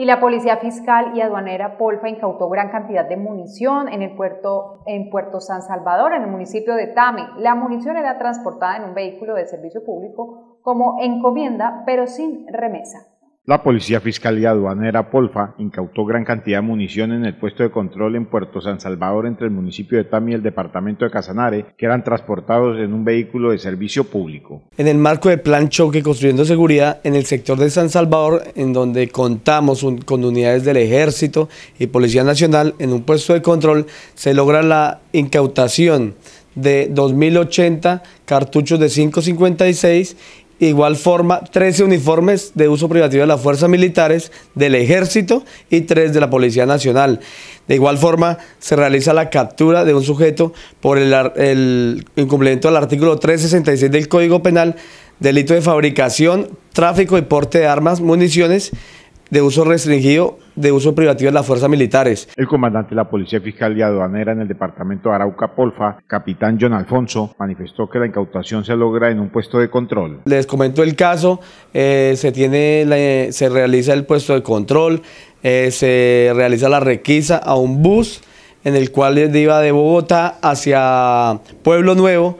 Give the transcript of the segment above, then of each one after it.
y la Policía Fiscal y Aduanera Polfa incautó gran cantidad de munición en el puerto, en Puerto San Salvador, en el municipio de Tame. La munición era transportada en un vehículo de servicio público como encomienda, pero sin remesa. La Policía Fiscal y Aduanera Polfa incautó gran cantidad de munición en el puesto de control en Puerto San Salvador entre el municipio de Tami y el departamento de Casanare, que eran transportados en un vehículo de servicio público. En el marco del plan Choque Construyendo Seguridad en el sector de San Salvador, en donde contamos con unidades del Ejército y Policía Nacional en un puesto de control, se logra la incautación de 2080 cartuchos de 556 igual forma 13 uniformes de uso privativo de las fuerzas militares, del ejército y 3 de la Policía Nacional. De igual forma, se realiza la captura de un sujeto por el, el incumplimiento del artículo 366 del Código Penal, delito de fabricación, tráfico y porte de armas, municiones de uso restringido de uso privativo de las fuerzas militares. El comandante de la Policía Fiscal y Aduanera en el departamento de Arauca Polfa, capitán John Alfonso, manifestó que la incautación se logra en un puesto de control. Les comento el caso, eh, se, tiene se realiza el puesto de control, eh, se realiza la requisa a un bus en el cual iba de Bogotá hacia Pueblo Nuevo.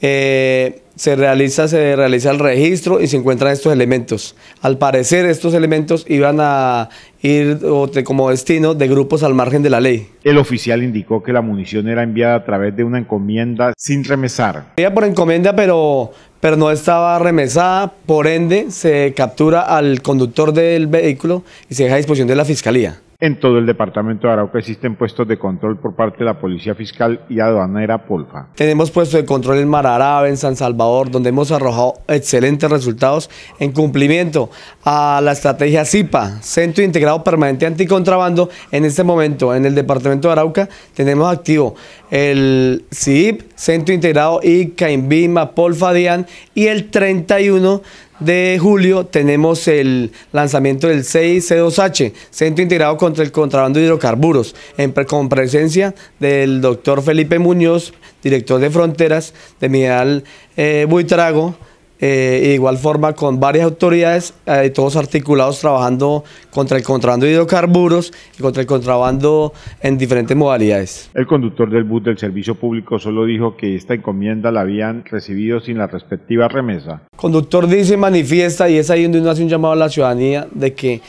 Eh, se realiza, se realiza el registro y se encuentran estos elementos. Al parecer, estos elementos iban a ir como destino de grupos al margen de la ley. El oficial indicó que la munición era enviada a través de una encomienda sin remesar. Era por encomienda, pero, pero no estaba remesada, por ende se captura al conductor del vehículo y se deja a disposición de la fiscalía. En todo el departamento de Arauca existen puestos de control por parte de la Policía Fiscal y Aduanera Polfa. Tenemos puestos de control en Mararabe, en San Salvador, donde hemos arrojado excelentes resultados en cumplimiento a la estrategia CIPA, Centro Integrado Permanente Anticontrabando. En este momento, en el departamento de Arauca, tenemos activo el CIP, Centro Integrado ICA, INVIMA, Polfa, DIAN y el 31 de julio tenemos el lanzamiento del 6C2H, Centro Integrado contra el Contrabando de Hidrocarburos, en, con presencia del doctor Felipe Muñoz, director de Fronteras, de Miguel eh, Buitrago, eh, igual forma con varias autoridades, eh, todos articulados trabajando contra el contrabando de hidrocarburos y contra el contrabando en diferentes modalidades. El conductor del bus del servicio público solo dijo que esta encomienda la habían recibido sin la respectiva remesa. conductor dice, y manifiesta, y es ahí donde uno hace un llamado a la ciudadanía de que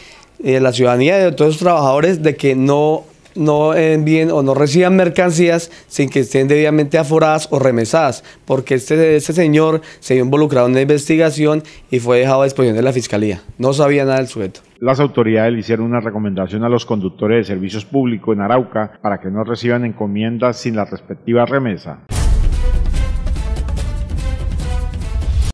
eh, la ciudadanía de todos los trabajadores de que no no envíen o no reciban mercancías sin que estén debidamente aforadas o remesadas, porque este, este señor se vio involucrado en una investigación y fue dejado a disposición de la fiscalía. No sabía nada del sujeto. Las autoridades le hicieron una recomendación a los conductores de servicios públicos en Arauca para que no reciban encomiendas sin la respectiva remesa.